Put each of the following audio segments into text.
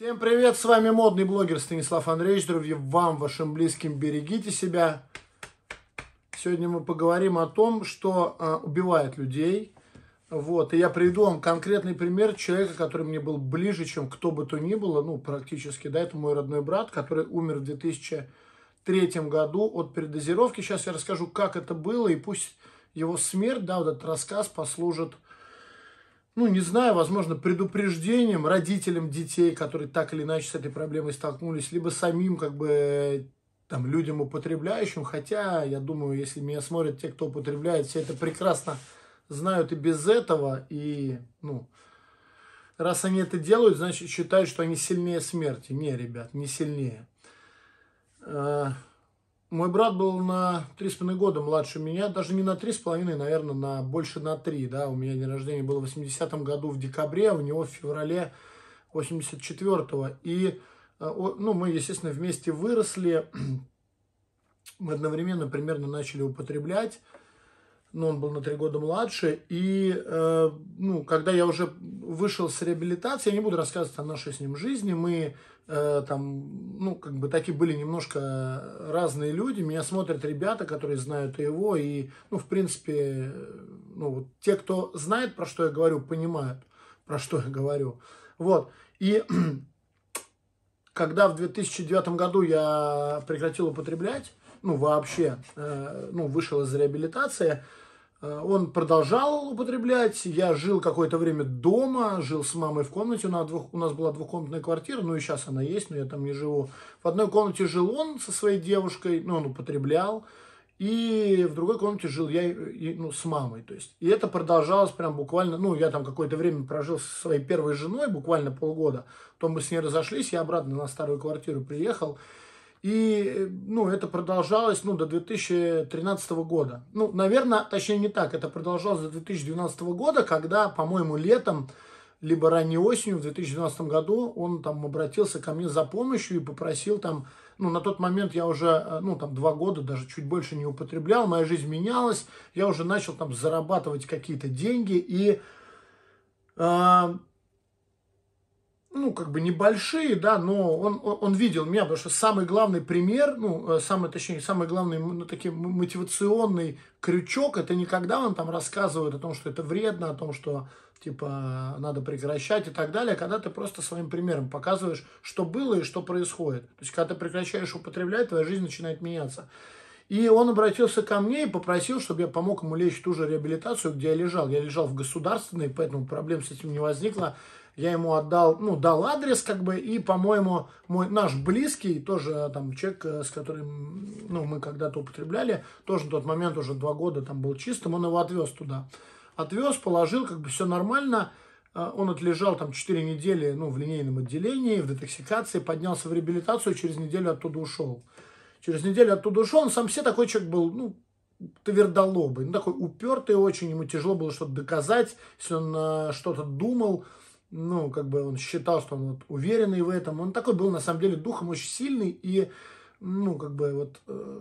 Всем привет, с вами модный блогер Станислав Андреевич. Здоровья вам, вашим близким, берегите себя. Сегодня мы поговорим о том, что э, убивает людей. Вот, и я приведу вам конкретный пример человека, который мне был ближе, чем кто бы то ни было, ну, практически, да, это мой родной брат, который умер в 2003 году от передозировки. Сейчас я расскажу, как это было, и пусть его смерть, да, вот этот рассказ послужит ну, не знаю, возможно, предупреждением родителям детей, которые так или иначе с этой проблемой столкнулись, либо самим, как бы, там, людям употребляющим. Хотя, я думаю, если меня смотрят те, кто употребляет, все это прекрасно знают и без этого. И, ну, раз они это делают, значит, считают, что они сильнее смерти. Не, ребят, не сильнее. А, мой брат был на 3,5 года младше меня, даже не на 3,5, наверное, на больше на 3, да, у меня день рождения был в 80-м году в декабре, а у него в феврале 84-го, и, э, ну, мы, естественно, вместе выросли, мы одновременно примерно начали употреблять, но ну, он был на три года младше. И э, ну, когда я уже вышел с реабилитации, я не буду рассказывать о нашей с ним жизни, мы э, там, ну, как бы такие были немножко разные люди. Меня смотрят ребята, которые знают его, и, ну, в принципе, ну, вот те, кто знает, про что я говорю, понимают, про что я говорю. Вот. И когда в 2009 году я прекратил употреблять, ну, вообще, э, ну, вышел из реабилитации, Э, он продолжал употреблять. Я жил какое-то время дома, жил с мамой в комнате. У нас, двух, у нас была двухкомнатная квартира, ну и сейчас она есть, но я там не живу. В одной комнате жил он со своей девушкой, ну он употреблял. И в другой комнате жил я ну, с мамой. То есть. И это продолжалось прям буквально, ну я там какое-то время прожил со своей первой женой, буквально полгода. Потом мы с ней разошлись, я обратно на старую квартиру приехал. И, ну, это продолжалось, ну, до 2013 года. Ну, наверное, точнее не так, это продолжалось до 2012 года, когда, по-моему, летом, либо ранней осенью в 2012 году он там обратился ко мне за помощью и попросил там, ну, на тот момент я уже, э, ну, там, два года, даже чуть больше не употреблял, моя жизнь менялась, я уже начал там зарабатывать какие-то деньги и... Э, ну, как бы небольшие, да, но он, он он видел меня, потому что самый главный пример, ну, э, самый, точнее, самый главный, ну, такой мотивационный крючок, это не когда он там рассказывает о том, что это вредно, о том, что, типа, надо прекращать и так далее, а когда ты просто своим примером показываешь, что было и что происходит. То есть, когда ты прекращаешь употреблять, твоя жизнь начинает меняться. И он обратился ко мне и попросил, чтобы я помог ему лечь ту же реабилитацию, где я лежал. Я лежал в государственной, поэтому проблем с этим не возникло. Я ему отдал, ну, дал адрес, как бы, и, по-моему, мой наш близкий, тоже там человек, э, с которым, ну, мы когда-то употребляли, тоже на тот момент уже два года там был чистым, он его отвез туда. Отвез, положил, как бы все нормально. Э, он отлежал там 4 недели ну, в линейном отделении, в детоксикации, поднялся в реабилитацию, через неделю оттуда ушел. Через неделю оттуда ушел. Он сам все такой человек был, ну, твердолобый, ну, такой упертый очень, ему тяжело было что-то доказать, если он э, что-то думал, ну, как бы он считал, что он вот уверенный в этом, он такой был, на самом деле, духом очень сильный, и, ну, как бы вот, э,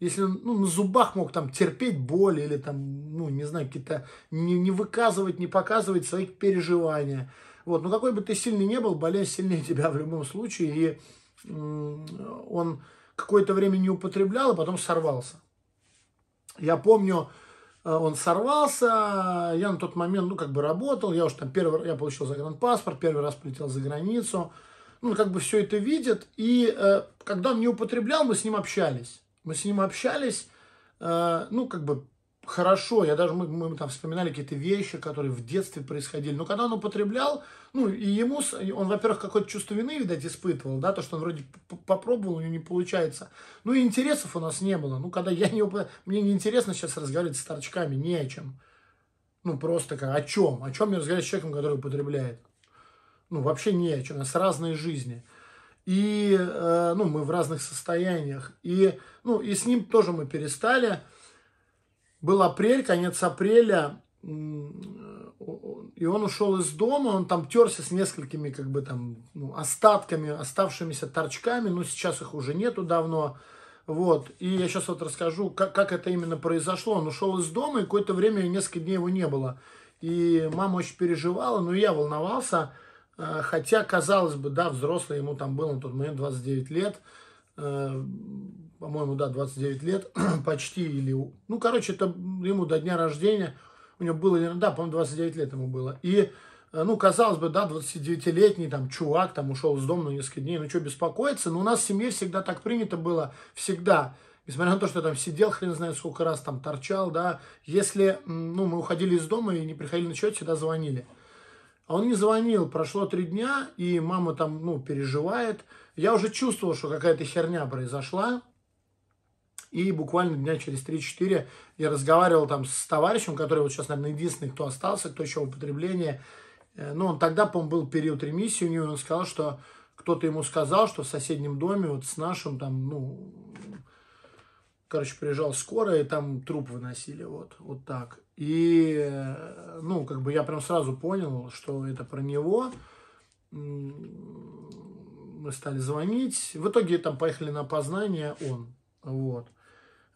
если он, ну, на зубах мог там терпеть боль или там, ну, не знаю, какие-то, не, не выказывать, не показывать свои переживания, вот, ну какой бы ты сильный не был, болезнь сильнее тебя в любом случае, и э, он какое-то время не употреблял, а потом сорвался. Я помню, э, он сорвался, я на тот момент, ну, как бы работал, я уж там первый, я получил загранпаспорт, первый раз полетел за границу, ну, как бы все это видит, и э, когда он не употреблял, мы с ним общались, мы с ним общались, э, ну, как бы хорошо, я даже, мы, мы там вспоминали какие-то вещи, которые в детстве происходили, но когда он употреблял, ну, и ему, он, во-первых, какое-то чувство вины, видать, испытывал, да, то, что он вроде попробовал, у него не получается, ну, и интересов у нас не было, ну, когда я не, мне не интересно сейчас разговаривать с старчками, не о чем, ну, просто как, о чем, о чем я разговариваю с человеком, который употребляет, ну, вообще не о чем, а с разной разные жизни, и, э, ну, мы в разных состояниях, и, ну, и с ним тоже мы перестали, был апрель, конец апреля, э, и он ушел из дома, он там терся с несколькими как бы там ну, остатками, оставшимися торчками, но сейчас их уже нету давно, вот, и я сейчас вот расскажу, как, как это именно произошло, он ушел из дома, и какое-то время, несколько дней его не было, и мама очень переживала, но я волновался, э, хотя, казалось бы, да, взрослый ему там был на тот момент 29 лет, Э, по-моему, да, 29 лет, почти, или, ну, короче, это ему до дня рождения, у него было, да, по-моему, 29 лет ему было, и, э, ну, казалось бы, да, 29-летний там чувак там ушел из дома на несколько дней, ну, что беспокоиться, но у нас в семье всегда так принято было, всегда, несмотря на то, что я там сидел, хрен знает сколько раз, там торчал, да, если, ну, мы уходили из дома и не приходили на счет, всегда звонили. А он не звонил, прошло три дня, и мама там, ну, переживает, я уже чувствовал, что какая-то херня произошла. И буквально дня через 3-4 я разговаривал там с товарищем, который вот сейчас, наверное, единственный, кто остался, кто еще в употреблении. Э, ну, он тогда, по-моему, был период ремиссии у него, и он сказал, что кто-то ему сказал, что в соседнем доме вот с нашим там, ну, короче, приезжал скорая, и там труп выносили, вот, вот так. И, э, ну, как бы я прям сразу понял, что это про него мы стали звонить. В итоге там поехали на опознание он. Вот.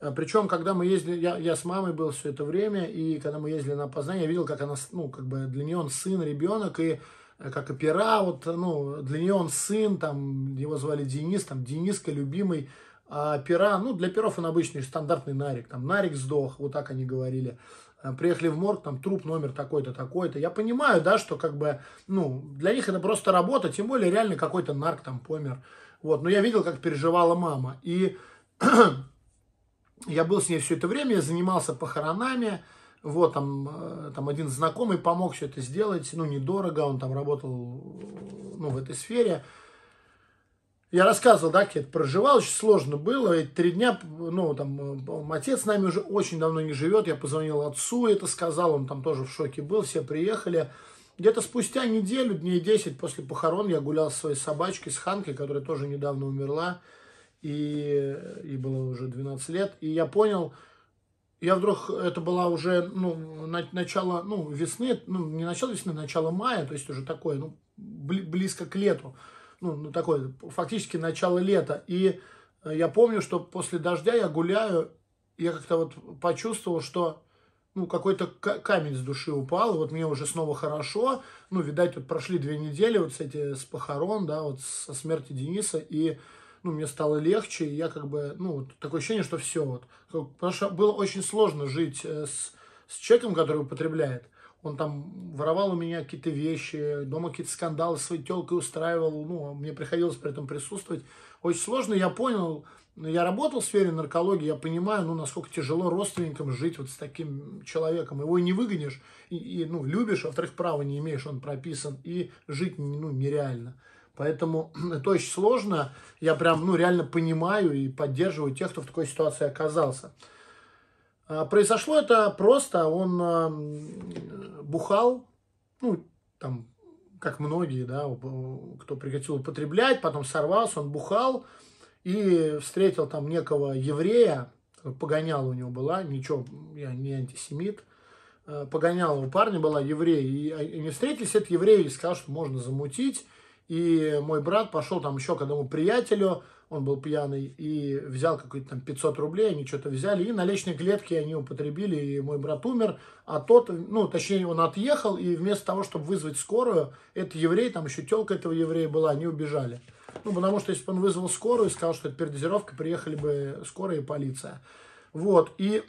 Э, Причем, когда мы ездили, я, я с мамой был все это время, и когда мы ездили на опознание, я видел, как она, ну, как бы для нее он сын, ребенок, и э, как опера, вот, э, ну, для нее он сын, там, его звали Денис, там, Дениска, любимый, а пера, ну, для перов он обычный стандартный нарик, там, нарик сдох, вот так они говорили. Э, приехали в морг, там труп номер такой-то, такой-то. Я понимаю, да, что как бы, ну, для них это просто работа, тем более реально какой-то нарк там помер. Вот, но я видел, как переживала мама. И я был с ней все это время, я занимался похоронами, вот, там, э, там один знакомый помог все это сделать, ну, недорого, он там работал, э, ну, в этой сфере. Я рассказывал, да, как я это проживал, очень сложно было, эти три дня, ну, там, э, отец с нами уже очень давно не живет, я позвонил отцу, это сказал, он там тоже в шоке был, все приехали. Где-то спустя неделю, дней 10 после похорон я гулял со своей собачкой, с Ханкой, которая тоже недавно умерла, и ей было уже 12 лет, и я понял, я вдруг, это была уже, ну, начало, ну, весны, ну, не начало весны, а начало мая, то есть уже такое, ну, близко к лету, ну, ну, такое, фактически начало лета. И э, я помню, что после дождя я гуляю, я как-то вот почувствовал, что ну, какой-то камень с души упал, вот мне уже снова хорошо, ну, видать, вот прошли две недели вот с эти, с похорон, да, вот со смерти Дениса, и, ну, мне стало легче, и я как бы, ну, вот такое ощущение, что все, вот, потому что было очень сложно жить э, с, с человеком, который употребляет, он там воровал у меня какие-то вещи, дома какие-то скандалы с своей телкой устраивал, ну, мне приходилось при этом присутствовать. Очень сложно, я понял, я работал в сфере наркологии, я понимаю, ну, насколько тяжело родственникам жить вот с таким человеком. Его и не выгонишь, и, и ну, любишь, а, вторых права не имеешь, он прописан, и жить, ну, нереально. Поэтому это очень сложно, я прям, ну, реально понимаю и поддерживаю тех, кто в такой ситуации оказался. А, произошло это просто, он а, бухал, ну, там, как многие, да, кто прекратил употреблять, потом сорвался, он бухал и встретил там некого еврея, погоняла у него была, ничего, я не антисемит, а, погоняла у парня была еврей, и они встретились, этот еврей и сказал, что можно замутить, и мой брат пошел там еще к одному приятелю, он был пьяный, и взял какой то там 500 рублей, они что-то взяли, и наличные клетки они употребили, и мой брат умер, а тот, ну, точнее, он отъехал, и вместо того, чтобы вызвать скорую, это еврей, там еще телка этого еврея была, они убежали. Ну, потому что если бы он вызвал скорую и сказал, что это передозировка, приехали бы скорая и полиция. Вот, и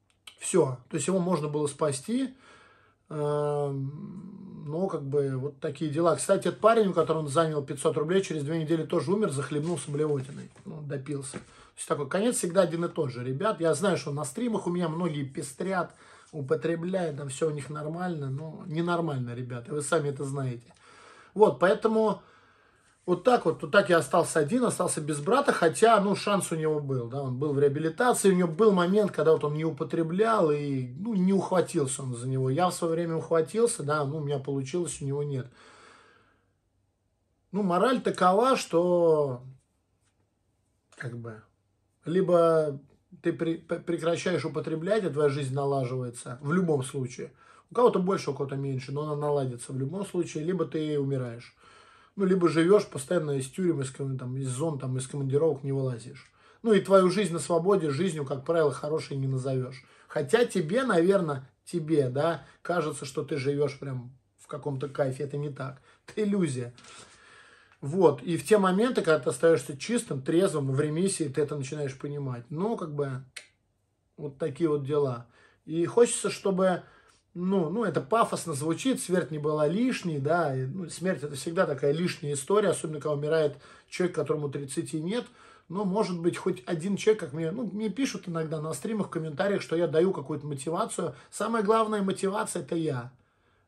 все. То есть его можно было спасти. Эм, но, ну, как бы, вот такие дела. Кстати, этот парень, у которого он занял 500 рублей, через две недели тоже умер, захлебнулся блевотиной. Ну, допился. То есть такой конец всегда один и тот же, ребят. Я знаю, что на стримах у меня многие пестрят, употребляют, там все у них нормально. Но ненормально, ребята, вы сами это знаете. Вот, поэтому вот так вот, вот так я остался один, остался без брата, хотя, ну, шанс у него был, да, он был в реабилитации, у него был момент, когда вот он не употреблял и, ну, не ухватился он за него. Я в свое время ухватился, да, ну, у меня получилось, у него нет. Ну, мораль такова, что, как бы, либо ты при, прекращаешь употреблять, и твоя жизнь налаживается, в любом случае. У кого-то больше, у кого-то меньше, но она наладится в любом случае, либо ты умираешь ну, либо живешь постоянно из тюрем, из, там, из зон, там, из командировок не вылазишь. Ну, и твою жизнь на свободе жизнью, как правило, хорошей не назовешь. Хотя тебе, наверное, тебе, да, кажется, что ты живешь прям в каком-то кайфе. Это не так. Это иллюзия. Вот. И в те моменты, когда ты остаешься чистым, трезвым, в ремиссии, ты это начинаешь понимать. Ну, как бы, вот такие вот дела. И хочется, чтобы ну, ну, это пафосно звучит, смерть не была лишней, да, и, ну, смерть это всегда такая лишняя история, особенно когда умирает человек, которому 30 нет, но, может быть, хоть один человек, как мне, ну, мне пишут иногда на стримах, в комментариях, что я даю какую-то мотивацию, самая главная мотивация это я,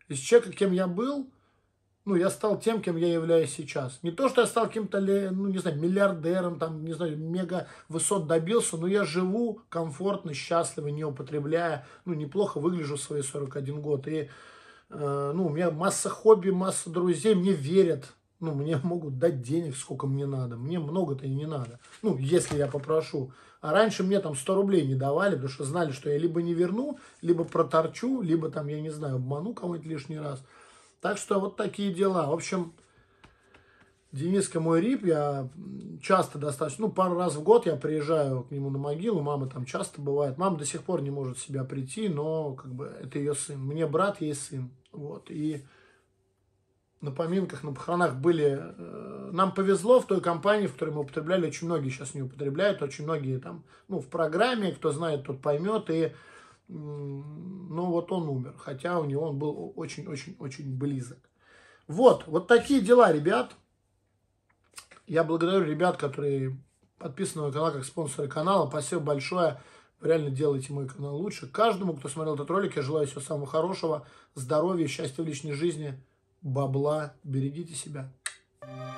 из человека, кем я был, ну, я стал тем, кем я являюсь сейчас. Не то, что я стал каким-то, ну, не знаю, миллиардером, там, не знаю, мега высот добился, но я живу комфортно, счастливо, не употребляя, ну, неплохо выгляжу в свои 41 год. И, э, ну, у меня масса хобби, масса друзей, мне верят, ну, мне могут дать денег, сколько мне надо. Мне много-то и не надо. Ну, если я попрошу. А раньше мне там 100 рублей не давали, потому что знали, что я либо не верну, либо проторчу, либо там, я не знаю, обману кого-нибудь лишний раз – так что вот такие дела. В общем, Дениска мой рип, я часто достаточно, ну, пару раз в год я приезжаю к нему на могилу, мама там часто бывает. Мама до сих пор не может в себя прийти, но как бы это ее сын. Мне брат, ей сын. Вот, и на поминках, на похоронах были... Э, нам повезло в той компании, в которой мы употребляли, очень многие сейчас не употребляют, очень многие там, ну, в программе, кто знает, тот поймет, и но ну, вот он умер, хотя у него он был очень-очень-очень близок. Вот, вот такие дела, ребят. Я благодарю ребят, которые подписаны на канал как спонсоры канала. Спасибо большое. Вы реально делаете мой канал лучше. Каждому, кто смотрел этот ролик, я желаю всего самого хорошего, здоровья, счастья в личной жизни, бабла. Берегите себя. Thank you.